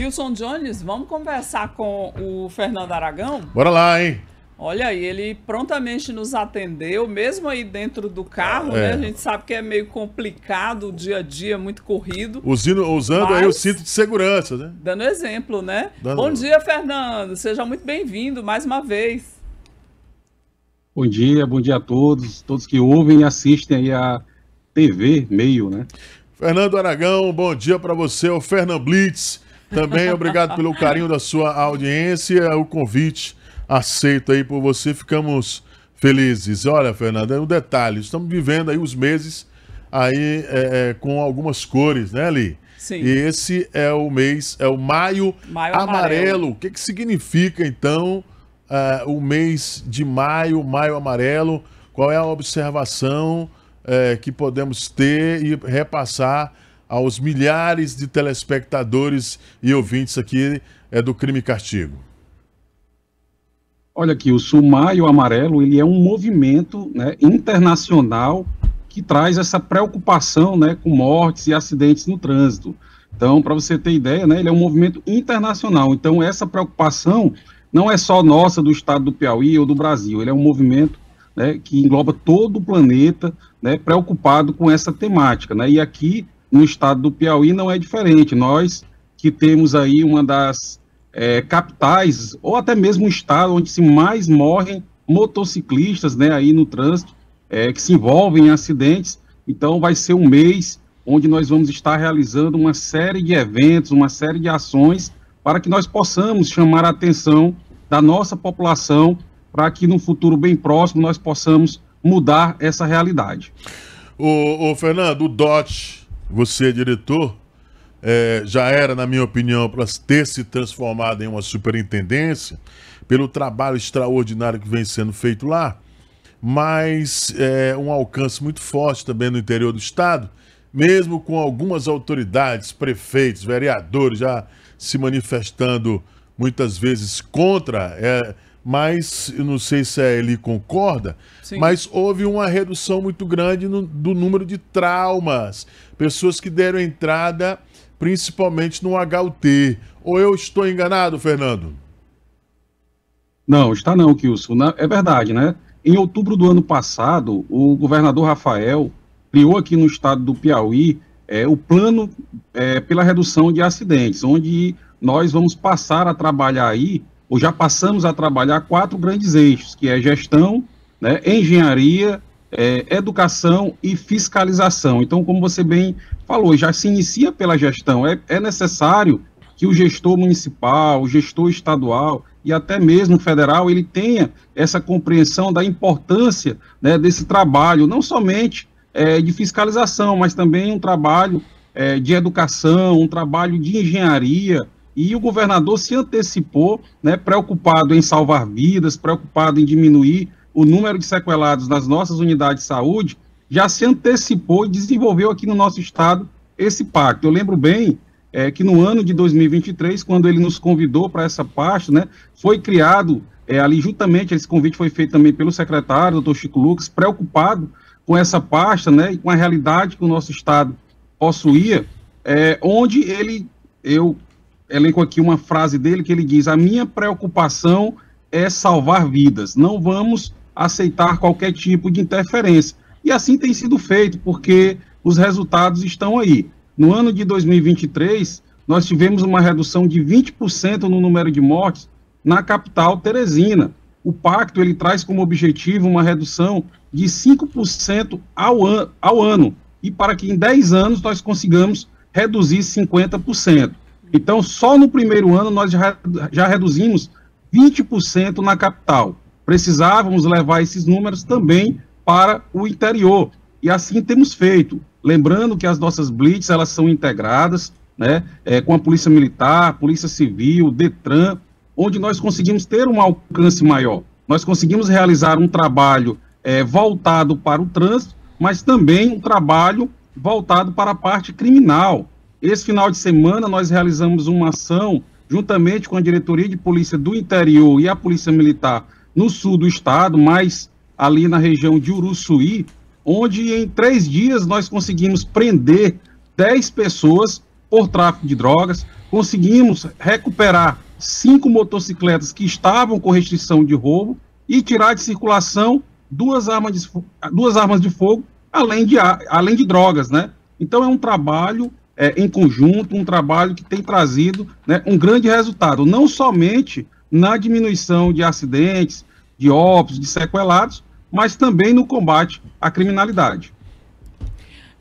Wilson Jones, vamos conversar com o Fernando Aragão? Bora lá, hein? Olha aí, ele prontamente nos atendeu, mesmo aí dentro do carro, né? é. né? A gente sabe que é meio complicado o dia a dia, muito corrido. Usino, usando aí o cinto de segurança, né? Dando exemplo, né? Dando... Bom dia, Fernando. Seja muito bem-vindo mais uma vez. Bom dia, bom dia a todos, todos que ouvem e assistem aí a TV Meio, né? Fernando Aragão, bom dia para você, o Fernando Blitz. Também obrigado pelo carinho da sua audiência, o convite aceito aí por você. Ficamos felizes. Olha, Fernanda, é um detalhe, estamos vivendo aí os meses aí é, é, com algumas cores, né, Ali? Sim. E esse é o mês, é o maio, maio amarelo. amarelo. O que, que significa, então, uh, o mês de maio, maio amarelo? Qual é a observação uh, que podemos ter e repassar aos milhares de telespectadores e ouvintes aqui é do Crime e Castigo? Olha aqui, o o Amarelo ele é um movimento né, internacional que traz essa preocupação né, com mortes e acidentes no trânsito. Então, para você ter ideia, né, ele é um movimento internacional. Então, essa preocupação não é só nossa do estado do Piauí ou do Brasil, ele é um movimento né, que engloba todo o planeta né, preocupado com essa temática. Né? E aqui no estado do Piauí não é diferente. Nós que temos aí uma das é, capitais, ou até mesmo o estado onde se mais morrem motociclistas né, aí no trânsito, é, que se envolvem em acidentes. Então vai ser um mês onde nós vamos estar realizando uma série de eventos, uma série de ações, para que nós possamos chamar a atenção da nossa população para que no futuro bem próximo nós possamos mudar essa realidade. O, o Fernando, o DOT, você é diretor, é, já era, na minha opinião, para ter se transformado em uma superintendência, pelo trabalho extraordinário que vem sendo feito lá, mas é, um alcance muito forte também no interior do Estado, mesmo com algumas autoridades, prefeitos, vereadores já se manifestando muitas vezes contra. É, mas eu não sei se ele concorda, Sim. mas houve uma redução muito grande no, do número de traumas, pessoas que deram entrada principalmente no HUT. Ou eu estou enganado, Fernando? Não, está não, Kilson. É verdade, né? Em outubro do ano passado, o governador Rafael criou aqui no estado do Piauí é, o plano é, pela redução de acidentes, onde nós vamos passar a trabalhar aí ou já passamos a trabalhar quatro grandes eixos, que é gestão, né, engenharia, é, educação e fiscalização. Então, como você bem falou, já se inicia pela gestão. É, é necessário que o gestor municipal, o gestor estadual e até mesmo federal, ele tenha essa compreensão da importância né, desse trabalho, não somente é, de fiscalização, mas também um trabalho é, de educação, um trabalho de engenharia, e o governador se antecipou, né, preocupado em salvar vidas, preocupado em diminuir o número de sequelados nas nossas unidades de saúde, já se antecipou e desenvolveu aqui no nosso estado esse pacto. Eu lembro bem é, que no ano de 2023, quando ele nos convidou para essa pasta, né, foi criado é, ali juntamente esse convite foi feito também pelo secretário, doutor Chico Lucas, preocupado com essa pasta, né, e com a realidade que o nosso estado possuía, é, onde ele eu elenco aqui uma frase dele que ele diz: A minha preocupação é salvar vidas, não vamos aceitar qualquer tipo de interferência. E assim tem sido feito, porque os resultados estão aí. No ano de 2023, nós tivemos uma redução de 20% no número de mortes na capital Teresina. O pacto ele traz como objetivo uma redução de 5% ao, an ao ano, e para que em 10 anos nós consigamos reduzir 50%. Então, só no primeiro ano nós já, já reduzimos 20% na capital. Precisávamos levar esses números também para o interior. E assim temos feito. Lembrando que as nossas blitz elas são integradas né, é, com a Polícia Militar, Polícia Civil, Detran, onde nós conseguimos ter um alcance maior. Nós conseguimos realizar um trabalho é, voltado para o trânsito, mas também um trabalho voltado para a parte criminal, esse final de semana nós realizamos uma ação juntamente com a Diretoria de Polícia do Interior e a Polícia Militar no sul do estado, mas ali na região de Uruçuí, onde em três dias nós conseguimos prender 10 pessoas por tráfico de drogas, conseguimos recuperar cinco motocicletas que estavam com restrição de roubo e tirar de circulação duas armas de, duas armas de fogo, além de, além de drogas, né? Então é um trabalho é, em conjunto, um trabalho que tem trazido né, um grande resultado, não somente na diminuição de acidentes, de óbitos, de sequelados, mas também no combate à criminalidade.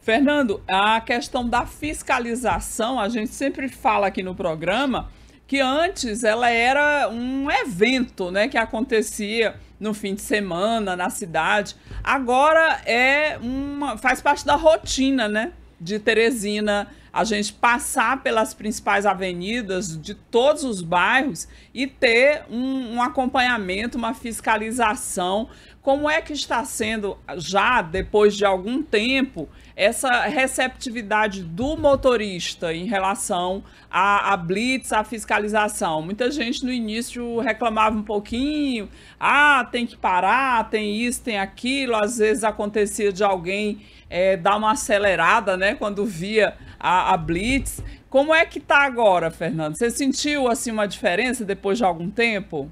Fernando, a questão da fiscalização, a gente sempre fala aqui no programa que antes ela era um evento, né, que acontecia no fim de semana na cidade. Agora é uma faz parte da rotina, né, de Teresina a gente passar pelas principais avenidas de todos os bairros e ter um, um acompanhamento, uma fiscalização. Como é que está sendo, já depois de algum tempo, essa receptividade do motorista em relação à, à blitz, à fiscalização? Muita gente no início reclamava um pouquinho, ah, tem que parar, tem isso, tem aquilo. Às vezes acontecia de alguém é, dar uma acelerada, né, quando via a, a Blitz. Como é que tá agora, Fernando? Você sentiu assim uma diferença depois de algum tempo?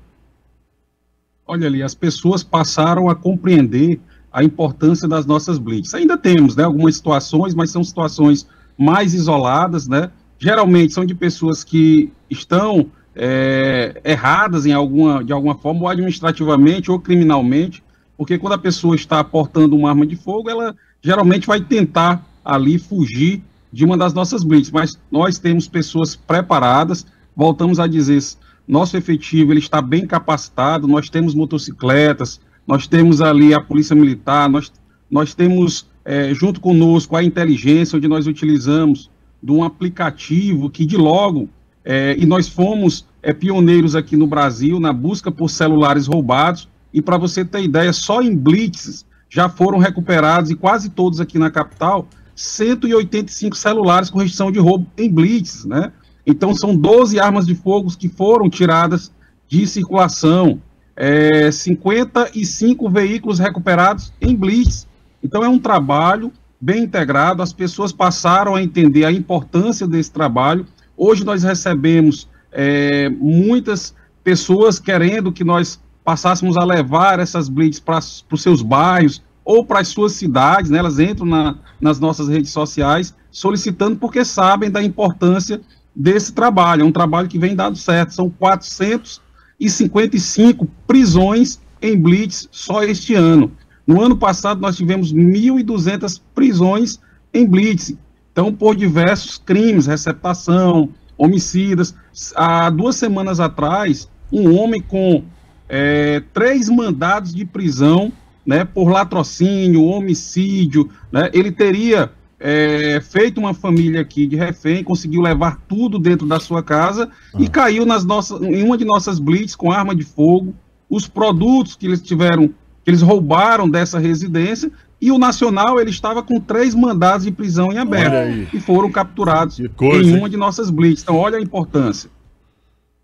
Olha ali, as pessoas passaram a compreender a importância das nossas blitz. Ainda temos, né, algumas situações, mas são situações mais isoladas, né? Geralmente são de pessoas que estão é, erradas em alguma, de alguma forma, ou administrativamente ou criminalmente, porque quando a pessoa está portando uma arma de fogo, ela geralmente vai tentar ali fugir de uma das nossas blitz, mas nós temos pessoas preparadas, voltamos a dizer, nosso efetivo ele está bem capacitado, nós temos motocicletas, nós temos ali a Polícia Militar, nós, nós temos é, junto conosco a inteligência, onde nós utilizamos de um aplicativo que de logo, é, e nós fomos é, pioneiros aqui no Brasil na busca por celulares roubados, e para você ter ideia, só em blitzes já foram recuperados, e quase todos aqui na capital, 185 celulares com restrição de roubo em blitz, né? Então são 12 armas de fogo que foram tiradas de circulação, é, 55 veículos recuperados em blitz. Então é um trabalho bem integrado, as pessoas passaram a entender a importância desse trabalho. Hoje nós recebemos é, muitas pessoas querendo que nós passássemos a levar essas blitz para os seus bairros, ou para as suas cidades, né, elas entram na, nas nossas redes sociais solicitando porque sabem da importância desse trabalho. É um trabalho que vem dado certo. São 455 prisões em blitz só este ano. No ano passado, nós tivemos 1.200 prisões em blitz. Então, por diversos crimes, receptação, homicidas. Há duas semanas atrás, um homem com é, três mandados de prisão né, por latrocínio, homicídio, né, ele teria é, feito uma família aqui de refém, conseguiu levar tudo dentro da sua casa ah. e caiu nas nossas, em uma de nossas blitz com arma de fogo, os produtos que eles tiveram, que eles roubaram dessa residência e o Nacional ele estava com três mandados de prisão em aberto e foram capturados coisa, em uma hein? de nossas blitz. Então olha a importância.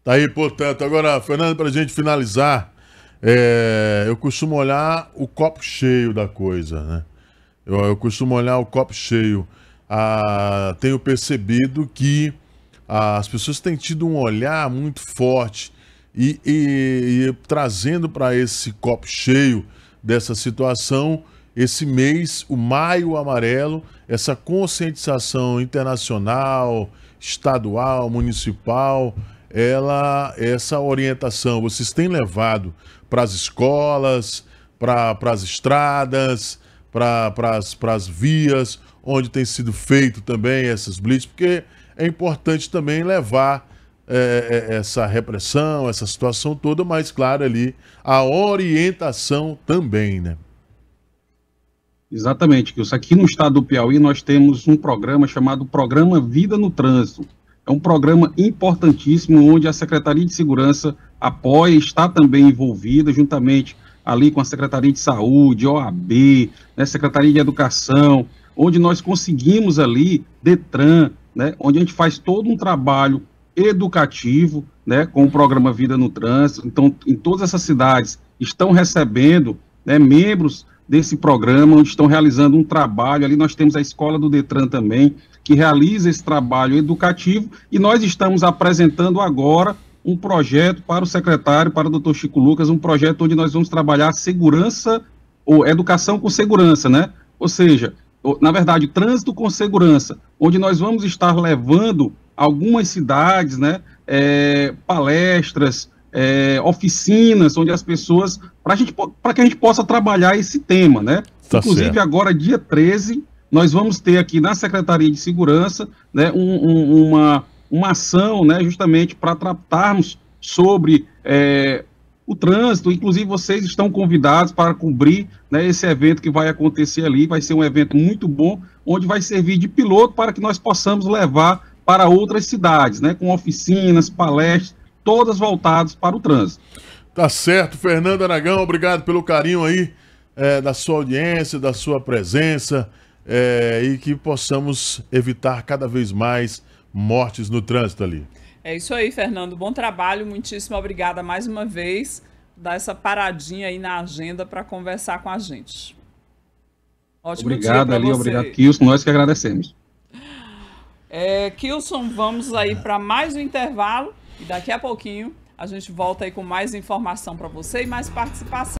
Tá aí, portanto, agora Fernando para a gente finalizar. É, eu costumo olhar o copo cheio da coisa, né? Eu, eu costumo olhar o copo cheio. Ah, tenho percebido que ah, as pessoas têm tido um olhar muito forte e, e, e trazendo para esse copo cheio dessa situação esse mês, o Maio Amarelo, essa conscientização internacional, estadual, municipal, ela, essa orientação vocês têm levado para as escolas, para as estradas, para as vias, onde tem sido feito também essas blitz, porque é importante também levar é, é, é essa repressão, essa situação toda, mas claro ali a orientação também, né? Exatamente, Kilson. Aqui no estado do Piauí nós temos um programa chamado Programa Vida no Trânsito é um programa importantíssimo onde a Secretaria de Segurança apoia, está também envolvida juntamente ali com a Secretaria de Saúde, OAB, né, Secretaria de Educação, onde nós conseguimos ali Detran, né, onde a gente faz todo um trabalho educativo, né, com o programa Vida no Trânsito. Então, em todas essas cidades estão recebendo né, membros desse programa, onde estão realizando um trabalho. Ali nós temos a escola do Detran também, que realiza esse trabalho educativo, e nós estamos apresentando agora um projeto para o secretário, para o doutor Chico Lucas, um projeto onde nós vamos trabalhar segurança, ou educação com segurança, né? Ou seja, na verdade, trânsito com segurança, onde nós vamos estar levando algumas cidades, né, é, palestras, é, oficinas onde as pessoas para que a gente possa trabalhar esse tema, né? Tá Inclusive certo. agora dia 13 nós vamos ter aqui na Secretaria de Segurança, né, um, um, uma uma ação, né, justamente para tratarmos sobre é, o trânsito. Inclusive, vocês estão convidados para cobrir né, esse evento que vai acontecer ali. Vai ser um evento muito bom, onde vai servir de piloto para que nós possamos levar para outras cidades, né, com oficinas, palestras, todas voltadas para o trânsito. Tá certo, Fernando Aragão, obrigado pelo carinho aí é, da sua audiência, da sua presença é, e que possamos evitar cada vez mais mortes no trânsito ali. É isso aí, Fernando. Bom trabalho, muitíssimo obrigada mais uma vez. Dar essa paradinha aí na agenda para conversar com a gente. Ótimo obrigado, Ali. Obrigado, Kilson. Nós que agradecemos. É, Kilson, vamos aí para mais um intervalo e daqui a pouquinho a gente volta aí com mais informação para você e mais participação.